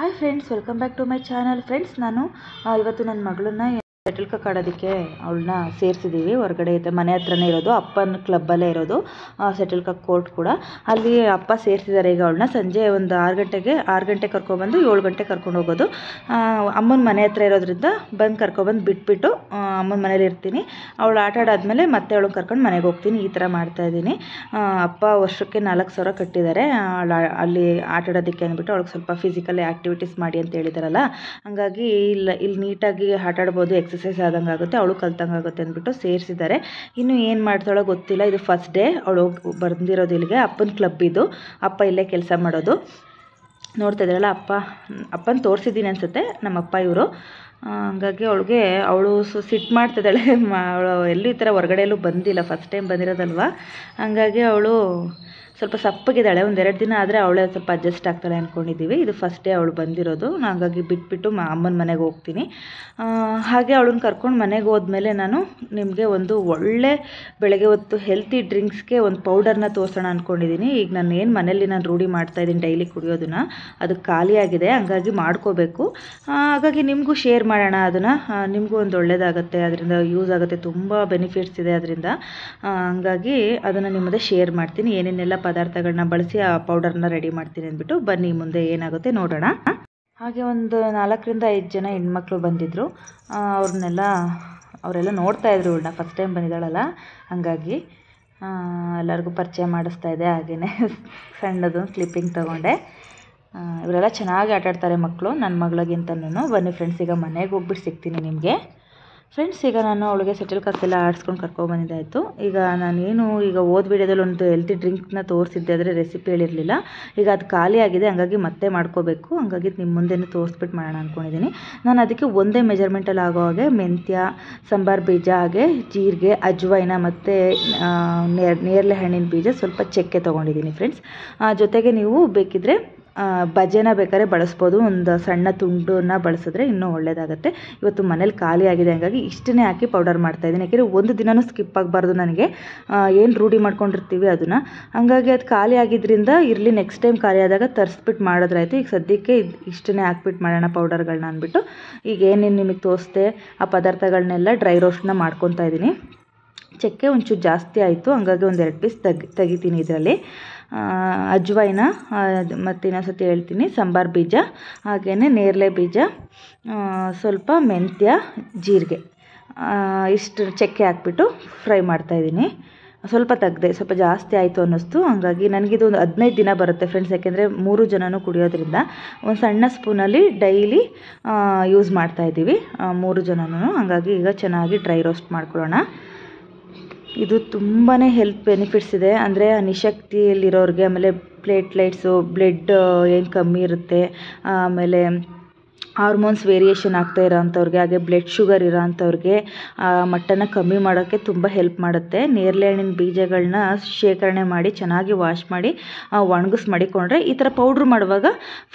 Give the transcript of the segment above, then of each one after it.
hi friends welcome back to my channel friends ನಾನು ಇವತ್ತು ನನ್ನ ಮಗಳನ್ನ ಕಾಕ್ ಆಡೋದಕ್ಕೆ ಅವಳನ್ನ ಸೇರಿಸಿದ್ದೀವಿ ಹೊರಗಡೆ ಇದ್ದ ಮನೆ ಹತ್ರನೇ ಇರೋದು ಅಪ್ಪನ ಕ್ಲಬ್ಬಲ್ಲೇ ಇರೋದು ಶಟಲ್ ಕಾಕ್ ಕೋರ್ಟ್ ಕೂಡ ಅಲ್ಲಿ ಅಪ್ಪ ಸೇರಿಸಿದ್ದಾರೆ ಈಗ ಅವಳನ್ನ ಸಂಜೆ ಒಂದು ಆರು ಗಂಟೆಗೆ ಆರು ಗಂಟೆ ಕರ್ಕೊಬಂದು ಏಳು ಗಂಟೆ ಕರ್ಕೊಂಡು ಹೋಗೋದು ಅಮ್ಮನ ಮನೆ ಹತ್ರ ಇರೋದ್ರಿಂದ ಬಂದು ಕರ್ಕೊಬಂದು ಬಿಟ್ಬಿಟ್ಟು ಅಮ್ಮನ ಮನೇಲಿ ಇರ್ತೀನಿ ಅವಳು ಆಟ ಆಡಾದ್ಮೇಲೆ ಮತ್ತೆ ಅವಳು ಕರ್ಕೊಂಡು ಮನೆಗೆ ಹೋಗ್ತೀನಿ ಈ ಥರ ಇದ್ದೀನಿ ಅಪ್ಪ ವರ್ಷಕ್ಕೆ ನಾಲ್ಕು ಸಾವಿರ ಕಟ್ಟಿದ್ದಾರೆ ಅಲ್ಲಿ ಆಟ ಆಡೋದಕ್ಕೆ ಅಂದ್ಬಿಟ್ಟು ಅವಳಿಗೆ ಸ್ವಲ್ಪ ಫಿಸಿಕಲ್ ಆ್ಯಕ್ಟಿವಿಟೀಸ್ ಮಾಡಿ ಅಂತ ಹೇಳಿದಾರಲ್ಲ ಹಾಗಾಗಿ ಇಲ್ಲಿ ಇಲ್ಲಿ ನೀಟಾಗಿ ಆಟ ಆಡ್ಬೋದು ಎಕ್ಸಸೈಸ್ ಆದಂಗೆ ಆಗುತ್ತೆ ಅವಳು ಕಲ್ತಂಗೆ ಆಗುತ್ತೆ ಅಂದ್ಬಿಟ್ಟು ಸೇರಿಸಿದ್ದಾರೆ ಇನ್ನು ಏನು ಮಾಡ್ತಾಳೋ ಗೊತ್ತಿಲ್ಲ ಇದು ಫಸ್ಟ್ ಡೇ ಅವಳು ಬಂದಿರೋದು ಇಲ್ಲಿಗೆ ಅಪ್ಪನ ಕ್ಲಬ್ ಇದು ಅಪ್ಪ ಇಲ್ಲೇ ಕೆಲಸ ಮಾಡೋದು ನೋಡ್ತಾ ಇದ್ದಾರಲ್ಲ ಅಪ್ಪ ಅಪ್ಪನ ತೋರಿಸಿದ್ದೀನಿ ಅನಿಸುತ್ತೆ ಅಪ್ಪ ಇವರು ಹಾಗಾಗಿ ಅವಳಿಗೆ ಅವಳು ಸು ಸಿಟ್ಟು ಮಾಡ್ತಿದ್ದಾಳೆ ಅವಳು ಎಲ್ಲೂ ಈ ಥರ ಹೊರಗಡೆಯಲ್ಲೂ ಬಂದಿಲ್ಲ ಫಸ್ಟ್ ಟೈಮ್ ಬಂದಿರೋದಲ್ವ ಹಂಗಾಗಿ ಅವಳು ಸ್ವಲ್ಪ ಸಪ್ಪಗಿದ್ದಾಳೆ ಒಂದೆರಡು ದಿನ ಆದರೆ ಅವಳೆ ಸ್ವಲ್ಪ ಅಡ್ಜಸ್ಟ್ ಆಗ್ತಾಳೆ ಅಂದ್ಕೊಂಡಿದ್ದೀವಿ ಇದು ಫಸ್ಟ್ ಡೇ ಅವಳು ಬಂದಿರೋದು ಹಾಗಾಗಿ ಬಿಟ್ಬಿಟ್ಟು ಮಾ ಅಮ್ಮನ ಮನೆಗೆ ಹೋಗ್ತೀನಿ ಹಾಗೆ ಅವಳನ್ನ ಕರ್ಕೊಂಡು ಮನೆಗೆ ಹೋದ್ಮೇಲೆ ನಾನು ನಿಮಗೆ ಒಂದು ಒಳ್ಳೆ ಬೆಳಗ್ಗೆ ಹೊತ್ತು ಹೆಲ್ತಿ ಡ್ರಿಂಕ್ಸ್ಗೆ ಒಂದು ಪೌಡರ್ನ ತೋರಿಸೋಣ ಅಂದ್ಕೊಂಡಿದ್ದೀನಿ ಈಗ ನಾನು ಏನು ಮನೇಲಿ ನಾನು ರೂಢಿ ಮಾಡ್ತಾಯಿದ್ದೀನಿ ಡೈಲಿ ಕುಡಿಯೋದನ್ನು ಅದು ಖಾಲಿಯಾಗಿದೆ ಹಂಗಾಗಿ ಮಾಡ್ಕೋಬೇಕು ಹಾಗಾಗಿ ನಿಮಗೂ ಶೇರ್ ಮಾಡೋಣ ಅದನ್ನು ನಿಮಗೂ ಒಂದು ಒಳ್ಳೆಯದಾಗುತ್ತೆ ಅದರಿಂದ ಯೂಸ್ ಆಗುತ್ತೆ ತುಂಬ ಬೆನಿಫಿಟ್ಸ್ ಇದೆ ಅದರಿಂದ ಹಂಗಾಗಿ ಅದನ್ನು ನಿಮ್ಮದೇ ಶೇರ್ ಮಾಡ್ತೀನಿ ಏನೇನೆಲ್ಲ ಪದಾರ್ಥಗಳನ್ನ ಬಳಸಿ ಆ ಪೌಡರ್ನ ರೆಡಿ ಮಾಡ್ತೀನಿ ಅಂದ್ಬಿಟ್ಟು ಬನ್ನಿ ಮುಂದೆ ಏನಾಗುತ್ತೆ ನೋಡೋಣ ಹಾಗೆ ಒಂದು ನಾಲ್ಕರಿಂದ ಐದು ಜನ ಹೆಣ್ಮಕ್ಳು ಬಂದಿದ್ರು ಅವ್ರನ್ನೆಲ್ಲ ಅವರೆಲ್ಲ ನೋಡ್ತಾ ಇದ್ರು ಇವಳನ್ನ ಫಸ್ಟ್ ಟೈಮ್ ಬಂದಿದ್ದಾಳಲ್ಲ ಹಾಗಾಗಿ ಎಲ್ಲರಿಗೂ ಪರಿಚಯ ಮಾಡಿಸ್ತಾ ಇದೆ ಹಾಗೆಯೇ ಸಣ್ಣದೊಂದು ಸ್ಲಿಪ್ಪಿಂಗ್ ತೊಗೊಂಡೆ ಇವರೆಲ್ಲ ಚೆನ್ನಾಗಿ ಆಟಾಡ್ತಾರೆ ಮಕ್ಕಳು ನನ್ನ ಮಗಳಿಗಿಂತನೂ ಬನ್ನಿ ಫ್ರೆಂಡ್ಸ್ ಈಗ ಮನೆಗೆ ಹೋಗ್ಬಿಟ್ಟು ಸಿಗ್ತೀನಿ ನಿಮಗೆ ಫ್ರೆಂಡ್ಸ್ ಈಗ ನಾನು ಅವಳಿಗೆ ಸೆಟಲ್ ಕಾಕೆಲ್ಲ ಆಡಿಸ್ಕೊಂಡು ಕರ್ಕೊಬಂದಿದ್ದಾಯಿತು ಈಗ ನಾನೇನು ಈಗ ಓದ್ ವಿಡಿಯೋದಲ್ಲಿ ಒಂದು ಹೆಲ್ತಿ ಡ್ರಿಂಕ್ನ ತೋರಿಸಿದ್ದೆ ಆದರೆ ರೆಸಿಪಿ ಹೇಳಿರಲಿಲ್ಲ ಈಗ ಅದು ಖಾಲಿ ಆಗಿದೆ ಹಾಗಾಗಿ ಮತ್ತೆ ಮಾಡ್ಕೋಬೇಕು ಹಾಗಾಗಿ ನಿಮ್ಮ ಮುಂದೆನೂ ತೋರಿಸ್ಬಿಟ್ಟು ಮಾಡೋಣ ಅಂದ್ಕೊಂಡಿದ್ದೀನಿ ನಾನು ಅದಕ್ಕೆ ಒಂದೇ ಮೆಜರ್ಮೆಂಟಲ್ಲಿ ಆಗೋ ಹಾಗೆ ಮೆಂತ್ಯ ಸಾಂಬಾರು ಬೀಜ ಹಾಗೆ ಜೀರಿಗೆ ಅಜ್ವೈನ ಮತ್ತು ನೇರಳೆ ಹಣ್ಣಿನ ಬೀಜ ಸ್ವಲ್ಪ ಚೆಕ್ಕೆ ತೊಗೊಂಡಿದ್ದೀನಿ ಫ್ರೆಂಡ್ಸ್ ಜೊತೆಗೆ ನೀವು ಬೇಕಿದ್ದರೆ ಬಜೆನ ಬೇಕಾದ್ರೆ ಬಳಸ್ಬೋದು ಒಂದು ಸಣ್ಣ ತುಂಡನ್ನು ಬಳಸಿದ್ರೆ ಇನ್ನೂ ಒಳ್ಳೆಯದಾಗುತ್ತೆ ಇವತ್ತು ಮನೇಲಿ ಖಾಲಿ ಆಗಿದೆ ಹಾಗಾಗಿ ಇಷ್ಟನ್ನೇ ಹಾಕಿ ಪೌಡರ್ ಮಾಡ್ತಾಯಿದ್ದೀನಿ ಯಾಕೆಂದರೆ ಒಂದು ದಿನವೂ ಸ್ಕಿಪ್ ಆಗಬಾರ್ದು ನನಗೆ ಏನು ರೂಢಿ ಮಾಡ್ಕೊಂಡಿರ್ತೀವಿ ಅದನ್ನು ಹಾಗಾಗಿ ಅದು ಖಾಲಿ ಆಗಿದ್ದರಿಂದ ಇರಲಿ ನೆಕ್ಸ್ಟ್ ಟೈಮ್ ಖಾಲಿ ಆದಾಗ ತರಿಸ್ಬಿಟ್ಟು ಮಾಡೋದ್ರಾಯ್ತು ಈಗ ಸದ್ಯಕ್ಕೆ ಇದು ಇಷ್ಟನ್ನೇ ಹಾಕ್ಬಿಟ್ಟು ಮಾಡೋಣ ಪೌಡರ್ಗಳನ್ನ ಅಂದ್ಬಿಟ್ಟು ಈಗ ಏನೇನು ನಿಮಗೆ ತೋರಿಸ್ದೆ ಆ ಪದಾರ್ಥಗಳನ್ನೆಲ್ಲ ಡ್ರೈ ರೋಸ್ಟ್ನ ಮಾಡ್ಕೊತಾ ಇದ್ದೀನಿ ಚಕ್ಕೆ ಒಂಚೂರು ಜಾಸ್ತಿ ಆಯಿತು ಹಾಗಾಗಿ ಒಂದು ಎರಡು ಪೀಸ್ ತೆಗಿ ತೆಗಿತೀನಿ ಇದರಲ್ಲಿ ಅಜ್ವೈನ ಮತ್ತು ಇನ್ನೊಂದು ಸತಿ ಹೇಳ್ತೀನಿ ಸಾಂಬಾರು ಬೀಜ ಹಾಗೆಯೇ ನೇರಳೆ ಬೀಜ ಸ್ವಲ್ಪ ಮೆಂತ್ಯ ಜೀರಿಗೆ ಇಷ್ಟು ಚಕ್ಕೆ ಹಾಕ್ಬಿಟ್ಟು ಫ್ರೈ ಮಾಡ್ತಾಯಿದ್ದೀನಿ ಸ್ವಲ್ಪ ತೆಗ್ದೆ ಸ್ವಲ್ಪ ಜಾಸ್ತಿ ಆಯಿತು ಅನ್ನಿಸ್ತು ಹಾಗಾಗಿ ನನಗಿದು ಒಂದು ಹದಿನೈದು ದಿನ ಬರುತ್ತೆ ಫ್ರೆಂಡ್ಸ್ ಯಾಕೆಂದರೆ ಮೂರು ಜನನೂ ಕುಡಿಯೋದ್ರಿಂದ ಒಂದು ಸಣ್ಣ ಸ್ಪೂನಲ್ಲಿ ಡೈಲಿ ಯೂಸ್ ಮಾಡ್ತಾಯಿದ್ದೀವಿ ಮೂರು ಜನನೂ ಹಾಗಾಗಿ ಈಗ ಚೆನ್ನಾಗಿ ಡ್ರೈ ರೋಸ್ಟ್ ಮಾಡ್ಕೊಳ್ಳೋಣ ಇದು ತುಂಬಾ ಹೆಲ್ತ್ ಬೆನಿಫಿಟ್ಸ್ ಇದೆ ಅಂದರೆ ನಿಶಕ್ತಿಯಲ್ಲಿರೋರಿಗೆ ಆಮೇಲೆ ಪ್ಲೇಟ್ಲೈಟ್ಸು ಬ್ಲೆಡ್ ಏನು ಕಮ್ಮಿ ಇರುತ್ತೆ ಆಮೇಲೆ ಹಾರ್ಮೋನ್ಸ್ ವೇರಿಯೇಷನ್ ಆಗ್ತಾ ಇರೋಂಥವ್ರಿಗೆ ಹಾಗೆ ಬ್ಲಡ್ ಶುಗರ್ ಇರೋಂಥವ್ರಿಗೆ ಮಟ್ಟನ ಕಮ್ಮಿ ಮಾಡೋಕ್ಕೆ ತುಂಬ ಹೆಲ್ಪ್ ಮಾಡುತ್ತೆ ನೇರಳೆ ಹಣ್ಣಿನ ಬೀಜಗಳನ್ನ ಶೇಖರಣೆ ಮಾಡಿ ಚೆನ್ನಾಗಿ ವಾಶ್ ಮಾಡಿ ಒಣಗಿಸಿ ಮಾಡಿಕೊಂಡ್ರೆ ಈ ಥರ ಪೌಡ್ರ್ ಮಾಡುವಾಗ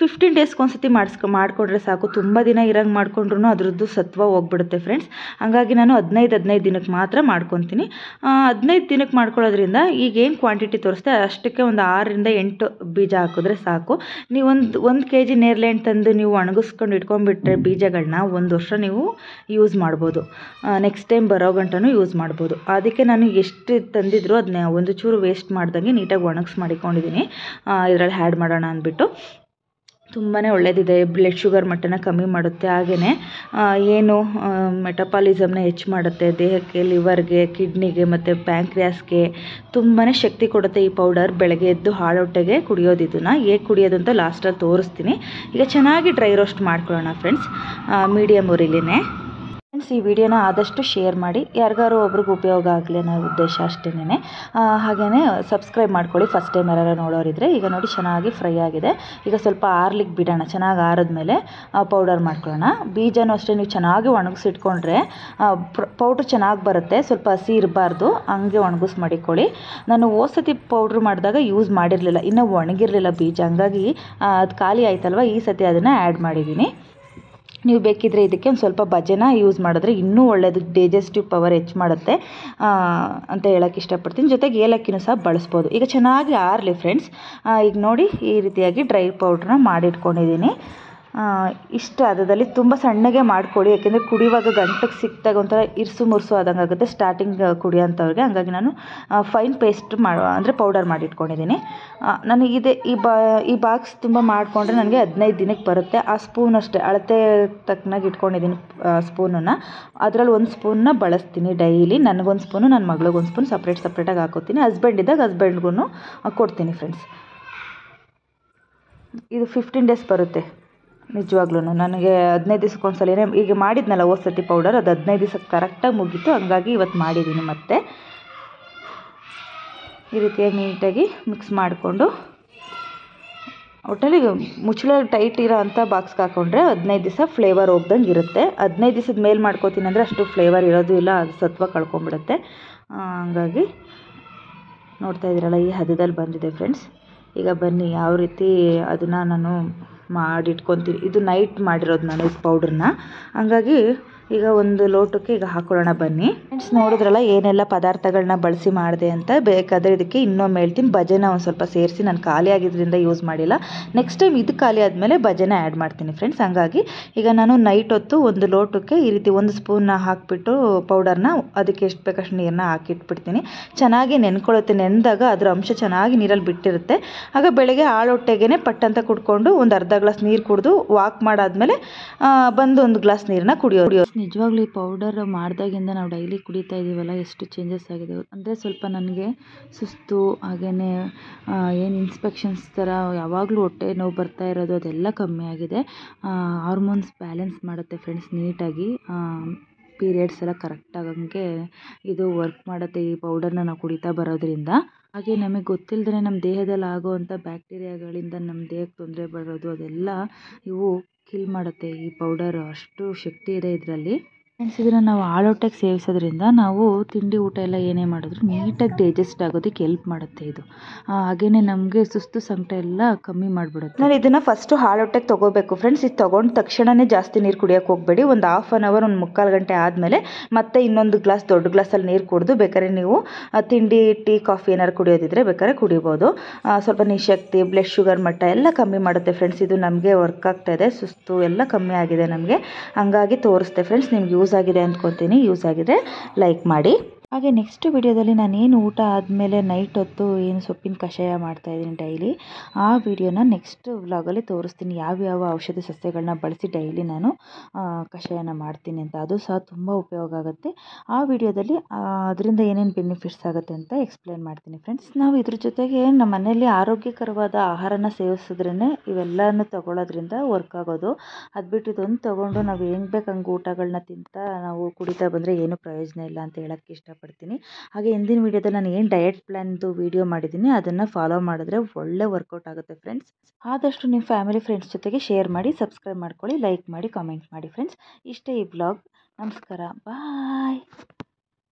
ಫಿಫ್ಟೀನ್ ಡೇಸ್ಗೆ ಒಂದು ಸರ್ತಿ ಮಾಡಿಸ್ಕೊ ಮಾಡಿಕೊಂಡ್ರೆ ಸಾಕು ತುಂಬ ದಿನ ಇರೋಂಗೆ ಮಾಡ್ಕೊಂಡ್ರೂ ಅದ್ರದ್ದು ಸತ್ವ ಹೋಗ್ಬಿಡುತ್ತೆ ಫ್ರೆಂಡ್ಸ್ ಹಾಗಾಗಿ ನಾನು ಹದಿನೈದು ಹದಿನೈದು ದಿನಕ್ಕೆ ಮಾತ್ರ ಮಾಡ್ಕೊತೀನಿ ಹದಿನೈದು ದಿನಕ್ಕೆ ಮಾಡ್ಕೊಳ್ಳೋದ್ರಿಂದ ಈಗೇನು ಕ್ವಾಂಟಿಟಿ ತೋರಿಸ್ತೆ ಅಷ್ಟಕ್ಕೆ ಒಂದು ಆರರಿಂದ ಎಂಟು ಬೀಜ ಹಾಕಿದ್ರೆ ಸಾಕು ನೀವೊಂದು ಒಂದು ಕೆ ಜಿ ನೇರಳೆ ತಂದು ನೀವು ಒಣಗಿಸ್ಕೊಂಡು ಇಟ್ಕೊಂಡು ಇಟ್ಕೊಂಡ್ಬಿಟ್ರೆ ಬೀಜಗಳನ್ನ ಒಂದು ವರ್ಷ ನೀವು ಯೂಸ್ ಮಾಡ್ಬೋದು ನೆಕ್ಸ್ಟ್ ಟೈಮ್ ಬರೋ ಗಂಟನು ಯೂಸ್ ಮಾಡ್ಬೋದು ಅದಕ್ಕೆ ನಾನು ಎಷ್ಟು ತಂದಿದ್ರು ಅದನ್ನ ಒಂದು ಚೂರು ವೇಸ್ಟ್ ಮಾಡ್ದಂಗೆ ನೀಟಾಗಿ ಒಣಗಿಸಿ ಮಾಡಿಕೊಂಡಿದ್ದೀನಿ ಇದರಲ್ಲಿ ಹ್ಯಾಡ್ ಮಾಡೋಣ ಅಂದ್ಬಿಟ್ಟು ತುಂಬಾ ಒಳ್ಳೆಯದಿದೆ ಬ್ಲಡ್ ಶುಗರ್ ಮಟ್ಟನ ಕಮ್ಮಿ ಮಾಡುತ್ತೆ ಹಾಗೆಯೇ ಏನು ಮೆಟಪಾಲಿಸಮ್ನ ಹೆಚ್ಚು ಮಾಡುತ್ತೆ ದೇಹಕ್ಕೆ ಲಿವರ್ಗೆ ಕಿಡ್ನಿಗೆ ಮತ್ತು ಪ್ಯಾಂಕ್ರಿಯಾಸ್ಗೆ ತುಂಬಾ ಶಕ್ತಿ ಕೊಡುತ್ತೆ ಈ ಪೌಡರ್ ಬೆಳಗ್ಗೆ ಎದ್ದು ಹಾಳೊಟ್ಟೆಗೆ ಕುಡಿಯೋದು ಹೇಗೆ ಕುಡಿಯೋದು ಅಂತ ಲಾಸ್ಟಲ್ಲಿ ತೋರಿಸ್ತೀನಿ ಈಗ ಚೆನ್ನಾಗಿ ಡ್ರೈ ರೋಸ್ಟ್ ಮಾಡ್ಕೊಳ್ಳೋಣ ಫ್ರೆಂಡ್ಸ್ ಮೀಡಿಯಮ್ ಉರಿಲಿನೇ ಫ್ರೆಂಡ್ಸ್ ಈ ವಿಡಿಯೋನ ಆದಷ್ಟು ಶೇರ್ ಮಾಡಿ ಯಾರಿಗಾರು ಒಬ್ರಿಗೆ ಉಪಯೋಗ ಆಗಲಿ ಅನ್ನೋ ಉದ್ದೇಶ ಅಷ್ಟೇನೆ ಹಾಗೆಯೇ ಸಬ್ಸ್ಕ್ರೈಬ್ ಮಾಡ್ಕೊಳ್ಳಿ ಫಸ್ಟ್ ಟೈಮ್ ಯಾರು ನೋಡೋರಿದ್ರೆ ಈಗ ನೋಡಿ ಚೆನ್ನಾಗಿ ಫ್ರೈ ಆಗಿದೆ ಈಗ ಸ್ವಲ್ಪ ಆರ್ಲಿಕ್ಕೆ ಬಿಡೋಣ ಚೆನ್ನಾಗಿ ಆರಿದ್ಮೇಲೆ ಪೌಡರ್ ಮಾಡ್ಕೊಳ್ಳೋಣ ಬೀಜನೂ ಅಷ್ಟೇ ನೀವು ಚೆನ್ನಾಗಿ ಒಣಗಿಸಿಟ್ಕೊಂಡ್ರೆ ಪೌಡ್ರ್ ಚೆನ್ನಾಗಿ ಬರುತ್ತೆ ಸ್ವಲ್ಪ ಹಸಿ ಇರಬಾರ್ದು ಹಂಗೆ ಒಣಗಿಸಿ ಮಾಡಿಕೊಳ್ಳಿ ನಾನು ಓಸತಿ ಪೌಡ್ರ್ ಮಾಡಿದಾಗ ಯೂಸ್ ಮಾಡಿರಲಿಲ್ಲ ಇನ್ನೂ ಒಣಗಿರಲಿಲ್ಲ ಬೀಜ ಹಂಗಾಗಿ ಅದು ಖಾಲಿ ಆಯ್ತಲ್ವ ಈ ಸತಿ ಅದನ್ನು ಆ್ಯಡ್ ಮಾಡಿದ್ದೀನಿ ನೀವು ಬೇಕಿದ್ದರೆ ಇದಕ್ಕೆ ಒಂದು ಸ್ವಲ್ಪ ಭಜನ ಯೂಸ್ ಮಾಡಿದ್ರೆ ಇನ್ನೂ ಒಳ್ಳೆಯದು ಡೈಜೆಸ್ಟಿವ್ ಪವರ್ ಹೆಚ್ಚು ಮಾಡುತ್ತೆ ಅಂತ ಹೇಳಕ್ಕೆ ಇಷ್ಟಪಡ್ತೀನಿ ಜೊತೆಗೆ ಏಲಕ್ಕಿನೂ ಸಹ ಬಳಸ್ಬೋದು ಈಗ ಚೆನ್ನಾಗಿ ಆರಲಿ ಫ್ರೆಂಡ್ಸ್ ಈಗ ನೋಡಿ ಈ ರೀತಿಯಾಗಿ ಡ್ರೈ ಪೌಡ್ರನ್ನ ಮಾಡಿಟ್ಕೊಂಡಿದ್ದೀನಿ ಇಷ್ಟ ಅದದಲ್ಲಿ ತುಂಬ ಸಣ್ಣಗೆ ಮಾಡಿಕೊಡಿ ಯಾಕೆಂದರೆ ಕುಡಿಯುವಾಗ ಗಂಟಕ್ಕೆ ಸಿಕ್ಕಿದಾಗ ಒಂಥರ ಇರಿಸು ಮುರುಸು ಆದಂಗೆ ಆಗುತ್ತೆ ಸ್ಟಾರ್ಟಿಂಗ್ ಕುಡಿಯೋಂಥವ್ರಿಗೆ ಹಂಗಾಗಿ ನಾನು ಫೈನ್ ಪೇಸ್ಟ್ ಮಾಡೋ ಅಂದರೆ ಪೌಡರ್ ಮಾಡಿ ಇಟ್ಕೊಂಡಿದ್ದೀನಿ ನನಗೆ ಇದೆ ಈ ಬಾ ಈ ಬಾಕ್ಸ್ ತುಂಬ ಮಾಡಿಕೊಂಡ್ರೆ ನನಗೆ ಹದಿನೈದು ದಿನಕ್ಕೆ ಬರುತ್ತೆ ಆ ಸ್ಪೂನ್ ಅಷ್ಟೇ ಅಳತೆ ತಕ್ಕನಾಗಿ ಇಟ್ಕೊಂಡಿದ್ದೀನಿ ಸ್ಪೂನನ್ನು ಅದರಲ್ಲಿ ಒಂದು ಸ್ಪೂನ್ನ ಬಳಸ್ತೀನಿ ಡೈಲಿ ನನಗೊಂದು ಸ್ಪೂನು ನನ್ನ ಮಗಳಿಗೊಂದು ಸ್ಪೂನ್ ಸಪ್ರೇಟ್ ಸಪ್ರೇಟಾಗಿ ಹಾಕೋತೀನಿ ಹಸ್ಬೆಂಡ್ ಇದ್ದಾಗ ಹಸ್ಬೆಂಡ್ಗೂ ಕೊಡ್ತೀನಿ ಫ್ರೆಂಡ್ಸ್ ಇದು ಫಿಫ್ಟೀನ್ ಡೇಸ್ ಬರುತ್ತೆ ನಿಜವಾಗ್ಲೂ ನನಗೆ ಹದಿನೈದು ಏನೇ ಈಗ ಮಾಡಿದ್ನಲ್ಲ ಓಸತಿ ಪೌಡರ್ ಅದು ಹದಿನೈದು ದಿವ್ಸಕ್ಕೆ ಕರೆಕ್ಟಾಗಿ ಮುಗೀತು ಹಂಗಾಗಿ ಇವತ್ತು ಮಾಡಿದ್ದೀನಿ ಮತ್ತೆ ಈ ರೀತಿಯಾಗಿ ನೀಟಾಗಿ ಮಿಕ್ಸ್ ಮಾಡಿಕೊಂಡು ಒಟ್ಟಲ್ಲಿ ಮುಚ್ಚಳ ಟೈಟ್ ಇರೋ ಅಂಥ ಬಾಕ್ಸ್ಗೆ ಹಾಕೊಂಡ್ರೆ ಹದಿನೈದು ದಿವಸ ಫ್ಲೇವರ್ ಹೋಗ್ದಂಗೆ ಇರುತ್ತೆ ಹದಿನೈದು ದಿವಸದ ಮೇಲೆ ಮಾಡ್ಕೋತೀನಿ ಅಂದರೆ ಅಷ್ಟು ಫ್ಲೇವರ್ ಇರೋದು ಇಲ್ಲ ಅದು ಸತ್ವ ಕಳ್ಕೊಂಬಿಡುತ್ತೆ ಹಂಗಾಗಿ ನೋಡ್ತಾ ಇದ್ದೀರಲ್ಲ ಈ ಹದದಲ್ಲಿ ಬಂದಿದೆ ಫ್ರೆಂಡ್ಸ್ ಈಗ ಬನ್ನಿ ಯಾವ ರೀತಿ ಅದನ್ನು ನಾನು ಮಾಡಿಟ್ಕೊತೀನಿ ಇದು ನೈಟ್ ಮಾಡಿರೋದು ನಾನು ಇದು ಪೌಡ್ರನ್ನ ಹಂಗಾಗಿ ಈಗ ಒಂದು ಲೋಟಕ್ಕೆ ಈಗ ಹಾಕ್ಕೊಳ್ಳೋಣ ಬನ್ನಿ ಫ್ರೆಂಡ್ಸ್ ನೋಡಿದ್ರಲ್ಲ ಏನೆಲ್ಲ ಪದಾರ್ಥಗಳನ್ನ ಬಳಸಿ ಮಾಡಿದೆ ಅಂತ ಬೇಕಾದರೆ ಇದಕ್ಕೆ ಇನ್ನೊಮ್ಮೆ ಹೇಳ್ತೀನಿ ಭಜನೆ ಒಂದು ಸ್ವಲ್ಪ ಸೇರಿಸಿ ನಾನು ಖಾಲಿ ಆಗಿದ್ದರಿಂದ ಯೂಸ್ ಮಾಡಿಲ್ಲ ನೆಕ್ಸ್ಟ್ ಟೈಮ್ ಇದು ಖಾಲಿ ಆದಮೇಲೆ ಭಜೆನ ಆ್ಯಡ್ ಮಾಡ್ತೀನಿ ಫ್ರೆಂಡ್ಸ್ ಹಂಗಾಗಿ ಈಗ ನಾನು ನೈಟ್ ಹೊತ್ತು ಒಂದು ಲೋಟಕ್ಕೆ ಈ ರೀತಿ ಒಂದು ಸ್ಪೂನ್ನ ಹಾಕಿಬಿಟ್ಟು ಪೌಡರ್ನ ಅದಕ್ಕೆ ಎಷ್ಟು ಬೇಕಷ್ಟು ನೀರನ್ನ ಹಾಕಿಟ್ಬಿಡ್ತೀನಿ ಚೆನ್ನಾಗಿ ನೆನ್ಕೊಳ್ಳುತ್ತೆ ನೆನೆದಾಗ ಅದರ ಅಂಶ ಚೆನ್ನಾಗಿ ನೀರಲ್ಲಿ ಬಿಟ್ಟಿರುತ್ತೆ ಆಗ ಬೆಳಗ್ಗೆ ಆಳು ಹೊಟ್ಟೆಗೆ ಪಟ್ಟಂತ ಕುಡ್ಕೊಂಡು ಒಂದು ಅರ್ಧ ಅರ್ಧ ಗ್ಲಾಸ್ ನೀರು ಕುಡಿದು ವಾಕ್ ಮಾಡಾದ್ಮೇಲೆ ಬಂದು ಒಂದು ಗ್ಲಾಸ್ ನೀರನ್ನ ಕುಡಿಯೋ ನಿಜವಾಗ್ಲೂ ಈ ಪೌಡರ್ ಮಾಡಿದಾಗಿಂದ ನಾವು ಡೈಲಿ ಕುಡಿತಾ ಇದ್ದೀವಲ್ಲ ಎಷ್ಟು ಚೇಂಜಸ್ ಆಗಿದೆ ಅಂದರೆ ಸ್ವಲ್ಪ ನನಗೆ ಸುಸ್ತು ಹಾಗೆಯೇ ಏನು ಇನ್ಸ್ಪೆಕ್ಷನ್ಸ್ ಥರ ಯಾವಾಗಲೂ ಹೊಟ್ಟೆ ನೋವು ಬರ್ತಾ ಇರೋದು ಅದೆಲ್ಲ ಕಮ್ಮಿ ಆಗಿದೆ ಹಾರ್ಮೋನ್ಸ್ ಬ್ಯಾಲೆನ್ಸ್ ಮಾಡುತ್ತೆ ಫ್ರೆಂಡ್ಸ್ ನೀಟಾಗಿ ಪೀರಿಯಡ್ಸ್ ಎಲ್ಲ ಕರೆಕ್ಟಾಗಂಗೆ ಇದು ವರ್ಕ್ ಮಾಡುತ್ತೆ ಈ ಪೌಡರ್ನ ನಾವು ಕುಡಿತಾ ಬರೋದ್ರಿಂದ ಹಾಗೆ ನಮಗೆ ಗೊತ್ತಿಲ್ಲದೇನೆ ನಮ್ಮ ದೇಹದಲ್ಲಿ ಆಗುವಂಥ ಬ್ಯಾಕ್ಟೀರಿಯಾಗಳಿಂದ ನಮ್ಮ ದೇಹಕ್ಕೆ ತೊಂದರೆ ಬರೋದು ಅದೆಲ್ಲ ಇವು ಕಿಲ್ ಮಾಡುತ್ತೆ ಈ ಪೌಡರ್ ಅಷ್ಟು ಶಕ್ತಿ ಇದೆ ಇದರಲ್ಲಿ ಫ್ರೆಂಡ್ಸ್ ಇದನ್ನು ನಾವು ಹೊಟ್ಟೆಗೆ ಸೇವಿಸೋದ್ರಿಂದ ನಾವು ತಿಂಡಿ ಊಟ ಎಲ್ಲ ಏನೇ ಮಾಡಿದ್ರು ನೀಟಾಗಿ ಡೈಜೆಸ್ಟ್ ಆಗೋದಕ್ಕೆ ಹೆಲ್ಪ್ ಮಾಡುತ್ತೆ ಇದು ಹಾಗೆಯೇ ನಮಗೆ ಸುಸ್ತು ಸಂಕಟ ಎಲ್ಲ ಕಮ್ಮಿ ಮಾಡಿಬಿಡುತ್ತೆ ನಾನು ಇದನ್ನು ಫಸ್ಟು ಹಾಳೊಟ್ಟೆಗೆ ತೊಗೋಬೇಕು ಫ್ರೆಂಡ್ಸ್ ಇದು ತೊಗೊಂಡ ತಕ್ಷಣವೇ ಜಾಸ್ತಿ ನೀರು ಕುಡಿಯೋಕೆ ಹೋಗಬೇಡಿ ಒಂದು ಹಾಫ್ ಆನ್ ಅವರ್ ಒಂದು ಮುಕ್ಕಾಲು ಗಂಟೆ ಆದಮೇಲೆ ಮತ್ತೆ ಇನ್ನೊಂದು ಗ್ಲಾಸ್ ದೊಡ್ಡ ಗ್ಲಾಸಲ್ಲಿ ನೀರು ಕುಡಿದು ಬೇಕಾದ್ರೆ ನೀವು ತಿಂಡಿ ಟೀ ಕಾಫಿ ಏನಾರು ಕುಡಿಯೋದಿದ್ರೆ ಬೇಕಾದ್ರೆ ಕುಡಿಬೋದು ಸ್ವಲ್ಪ ನಿಶಕ್ತಿ ಬ್ಲಡ್ ಶುಗರ್ ಮಟ್ಟ ಎಲ್ಲ ಕಮ್ಮಿ ಮಾಡುತ್ತೆ ಫ್ರೆಂಡ್ಸ್ ಇದು ನಮಗೆ ವರ್ಕ್ ಆಗ್ತಾ ಇದೆ ಸುಸ್ತು ಎಲ್ಲ ಕಮ್ಮಿ ಆಗಿದೆ ನಮಗೆ ಹಂಗಾಗಿ ತೋರಿಸ್ತೆ ಫ್ರೆಂಡ್ಸ್ ನಿಮ್ಗೆ ಯೂಸ್ ಯೂಸ್ ಆಗಿದೆ ಅಂದ್ಕೊತೀನಿ ಯೂಸ್ ಆಗಿದೆ ಲೈಕ್ ಮಾಡಿ ಹಾಗೆ ನೆಕ್ಸ್ಟ್ ವೀಡಿಯೋದಲ್ಲಿ ನಾನೇನು ಊಟ ಆದಮೇಲೆ ನೈಟ್ ಹೊತ್ತು ಏನು ಸೊಪ್ಪಿನ ಕಷಾಯ ಮಾಡ್ತಾ ಇದ್ದೀನಿ ಡೈಲಿ ಆ ವಿಡಿಯೋನ ನೆಕ್ಸ್ಟ್ ವ್ಲಾಗಲ್ಲಿ ತೋರಿಸ್ತೀನಿ ಯಾವ್ಯಾವ ಔಷಧಿ ಸಸ್ಯಗಳನ್ನ ಬಳಸಿ ಡೈಲಿ ನಾನು ಕಷಾಯನ ಮಾಡ್ತೀನಿ ಅಂತ ಅದು ಸಹ ತುಂಬ ಉಪಯೋಗ ಆಗುತ್ತೆ ಆ ವಿಡಿಯೋದಲ್ಲಿ ಅದರಿಂದ ಏನೇನು ಬೆನಿಫಿಟ್ಸ್ ಆಗುತ್ತೆ ಅಂತ ಎಕ್ಸ್ಪ್ಲೇನ್ ಮಾಡ್ತೀನಿ ಫ್ರೆಂಡ್ಸ್ ನಾವು ಇದ್ರ ಜೊತೆಗೆ ನಮ್ಮ ಮನೆಯಲ್ಲಿ ಆರೋಗ್ಯಕರವಾದ ಆಹಾರನ ಸೇವಿಸಿದ್ರೇ ಇವೆಲ್ಲನೂ ತಗೊಳ್ಳೋದ್ರಿಂದ ವರ್ಕ್ ಆಗೋದು ಅದು ಬಿಟ್ಟು ಇದೊಂದು ತೊಗೊಂಡು ನಾವು ಹೆಂಗೆ ಬೇಕು ಹಂಗೆ ಊಟಗಳನ್ನ ತಿಂತಾ ನಾವು ಕುಡಿತಾ ಬಂದರೆ ಏನೂ ಪ್ರಯೋಜನ ಇಲ್ಲ ಅಂತ ಹೇಳೋಕ್ಕೆ ಇಷ್ಟ ಇಷ್ಟಪಡ್ತೀನಿ ಹಾಗೆ ಹಿಂದಿನ ವೀಡಿಯೋದಲ್ಲಿ ನಾನು ಏನು ಡಯಟ್ ಪ್ಲ್ಯಾನ್ದು ವೀಡಿಯೋ ಮಾಡಿದ್ದೀನಿ ಅದನ್ನು ಫಾಲೋ ಮಾಡಿದ್ರೆ ಒಳ್ಳೆ ವರ್ಕೌಟ್ ಆಗುತ್ತೆ ಫ್ರೆಂಡ್ಸ್ ಆದಷ್ಟು ನಿಮ್ಮ ಫ್ಯಾಮಿಲಿ ಫ್ರೆಂಡ್ಸ್ ಜೊತೆಗೆ ಶೇರ್ ಮಾಡಿ ಸಬ್ಸ್ಕ್ರೈಬ್ ಮಾಡ್ಕೊಳ್ಳಿ ಲೈಕ್ ಮಾಡಿ ಕಾಮೆಂಟ್ ಮಾಡಿ ಫ್ರೆಂಡ್ಸ್ ಇಷ್ಟೇ ಈ ಬ್ಲಾಗ್ ನಮಸ್ಕಾರ ಬಾಯ್